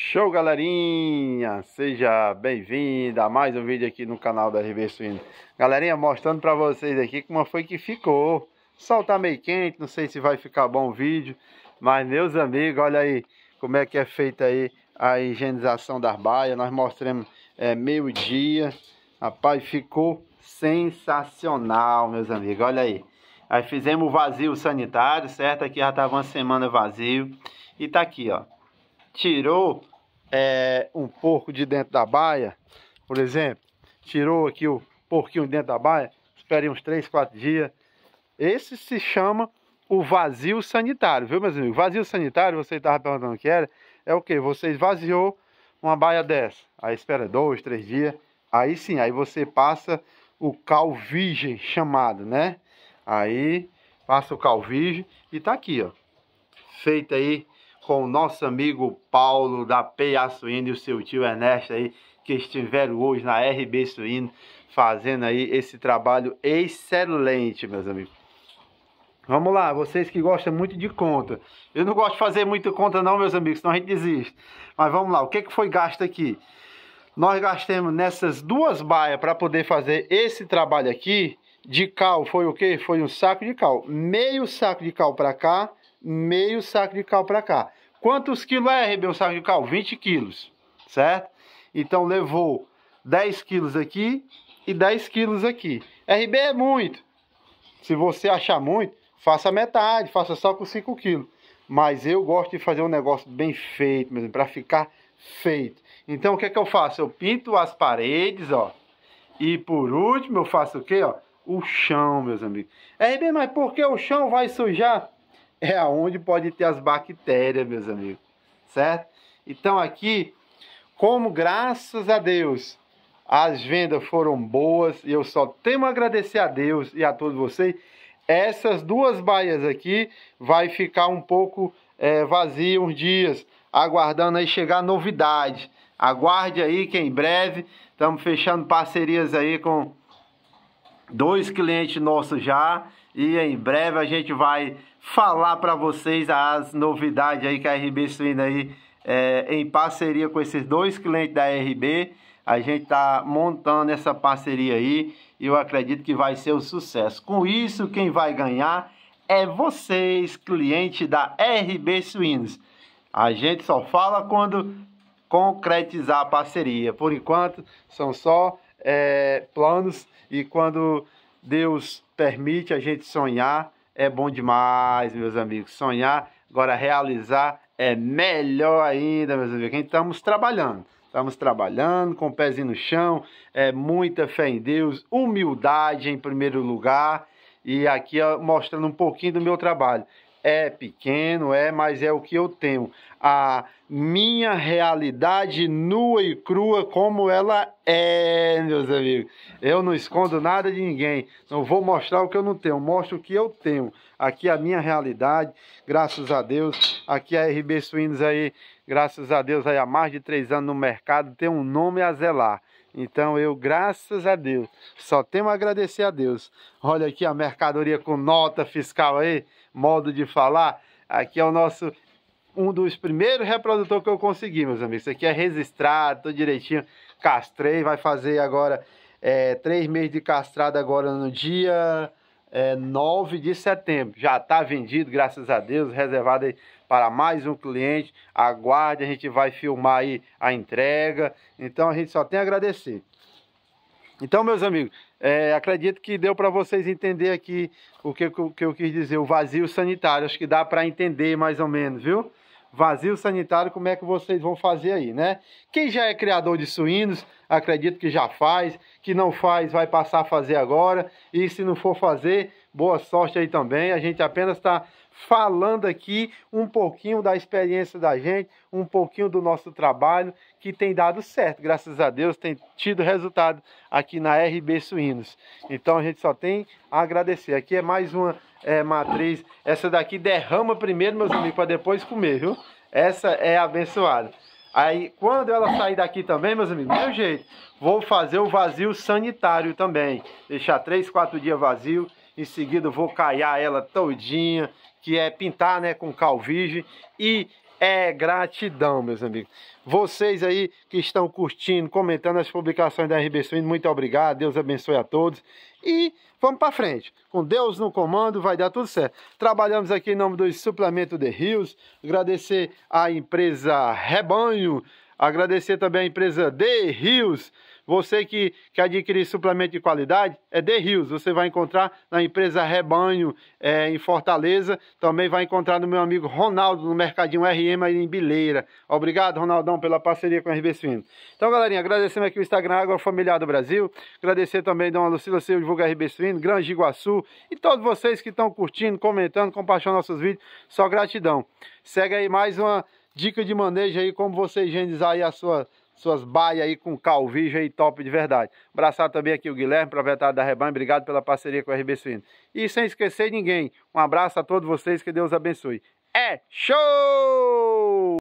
Show galerinha, seja bem-vinda a mais um vídeo aqui no canal da RB Suíno Galerinha, mostrando para vocês aqui como foi que ficou O sol tá meio quente, não sei se vai ficar bom o vídeo Mas meus amigos, olha aí como é que é feita aí a higienização das baias Nós mostramos é, meio dia Rapaz, ficou sensacional, meus amigos, olha aí Aí fizemos o vazio sanitário, certo? Aqui já tava uma semana vazio E tá aqui, ó tirou é, um porco de dentro da baia, por exemplo, tirou aqui o porquinho dentro da baia, espere uns 3, 4 dias. Esse se chama o vazio sanitário, viu, meus amigos? Vazio sanitário, você estava perguntando o que era, é o que? Você esvaziou uma baia dessa, aí espera dois, três dias, aí sim, aí você passa o cal virgem chamado, né? Aí passa o cal virgem e tá aqui, ó. Feita aí com o nosso amigo Paulo da PA Suíno e o seu tio Ernesto aí, que estiveram hoje na RB Suíno fazendo aí esse trabalho excelente, meus amigos. Vamos lá, vocês que gostam muito de conta. Eu não gosto de fazer muita conta não, meus amigos, senão a gente desiste. Mas vamos lá, o que, que foi gasto aqui? Nós gastamos nessas duas baias para poder fazer esse trabalho aqui. De cal foi o quê? Foi um saco de cal. Meio saco de cal para cá, meio saco de cal para cá. Quantos quilos é, Ribeirão Cal? 20 quilos, certo? Então levou 10 quilos aqui e 10 quilos aqui. RB é muito. Se você achar muito, faça metade, faça só com 5 quilos. Mas eu gosto de fazer um negócio bem feito mesmo, para ficar feito. Então o que é que eu faço? Eu pinto as paredes, ó. E por último eu faço o quê, ó? O chão, meus amigos. RB, mas por que o chão vai sujar? é aonde pode ter as bactérias, meus amigos, certo? Então aqui, como graças a Deus as vendas foram boas e eu só tenho a agradecer a Deus e a todos vocês, essas duas baias aqui vai ficar um pouco é, uns dias, aguardando aí chegar novidade. Aguarde aí que em breve estamos fechando parcerias aí com dois clientes nossos já e em breve a gente vai falar para vocês as novidades aí que a RB Suína aí é, em parceria com esses dois clientes da RB. A gente está montando essa parceria aí e eu acredito que vai ser um sucesso. Com isso, quem vai ganhar é vocês, cliente da RB Suínos. A gente só fala quando concretizar a parceria. Por enquanto, são só é, planos e quando Deus permite a gente sonhar, é bom demais, meus amigos. Sonhar, agora realizar é melhor ainda, meus amigos. Quem estamos trabalhando. Estamos trabalhando com o pezinho no chão, é muita fé em Deus, humildade em primeiro lugar. E aqui ó, mostrando um pouquinho do meu trabalho. É pequeno, é, mas é o que eu tenho. A minha realidade nua e crua, como ela é, meus amigos. Eu não escondo nada de ninguém. Não vou mostrar o que eu não tenho, mostro o que eu tenho. Aqui é a minha realidade, graças a Deus. Aqui é a RB Suínos aí, graças a Deus, aí há mais de três anos no mercado, tem um nome a zelar. Então eu, graças a Deus, só tenho a agradecer a Deus. Olha aqui a mercadoria com nota fiscal aí modo de falar. Aqui é o nosso um dos primeiros reprodutores que eu consegui, meus amigos. Isso aqui é registrado, tudo direitinho. Castrei, vai fazer agora é, três meses de castrado agora no dia é, 9 de setembro. Já está vendido, graças a Deus, reservado aí para mais um cliente. Aguarde, a gente vai filmar aí a entrega. Então a gente só tem a agradecer. Então, meus amigos, é, acredito que deu para vocês entender aqui o que, o que eu quis dizer, o vazio sanitário. Acho que dá para entender mais ou menos, viu? Vazio sanitário, como é que vocês vão fazer aí, né? Quem já é criador de suínos, acredito que já faz. Que não faz, vai passar a fazer agora. E se não for fazer, boa sorte aí também. A gente apenas está falando aqui um pouquinho da experiência da gente, um pouquinho do nosso trabalho que tem dado certo, graças a Deus, tem tido resultado aqui na RB Suínos. Então a gente só tem a agradecer. Aqui é mais uma é, matriz. Essa daqui derrama primeiro, meus amigos, para depois comer, viu? Essa é abençoada. Aí, quando ela sair daqui também, meus amigos, meu jeito, vou fazer o vazio sanitário também. Deixar três, quatro dias vazio em seguida vou caiar ela todinha, que é pintar né, com calvige. E é gratidão, meus amigos. Vocês aí que estão curtindo, comentando as publicações da RB Suíno, muito obrigado. Deus abençoe a todos. E vamos para frente. Com Deus no comando, vai dar tudo certo. Trabalhamos aqui em nome do Suplemento de Rios. Agradecer à empresa Rebanho. Agradecer também à empresa De Rios você que quer adquirir suplemento de qualidade, é The Rios. Você vai encontrar na empresa Rebanho, é, em Fortaleza. Também vai encontrar no meu amigo Ronaldo, no Mercadinho RM, aí em Bileira. Obrigado, Ronaldão, pela parceria com a RB Fino. Então, galerinha, agradecendo aqui o Instagram Familiar do Brasil. Agradecer também a Dona Lucila Silva, divulga RB Fino, Grande Iguaçu. E todos vocês que estão curtindo, comentando, compartilhando nossos vídeos. Só gratidão. Segue aí mais uma dica de manejo aí, como você higienizar aí a sua suas baias aí com calvígio aí top de verdade. Abraçar também aqui o Guilherme, proprietário da Rebanho, obrigado pela parceria com a RB Suíno. E sem esquecer ninguém, um abraço a todos vocês, que Deus abençoe. É show!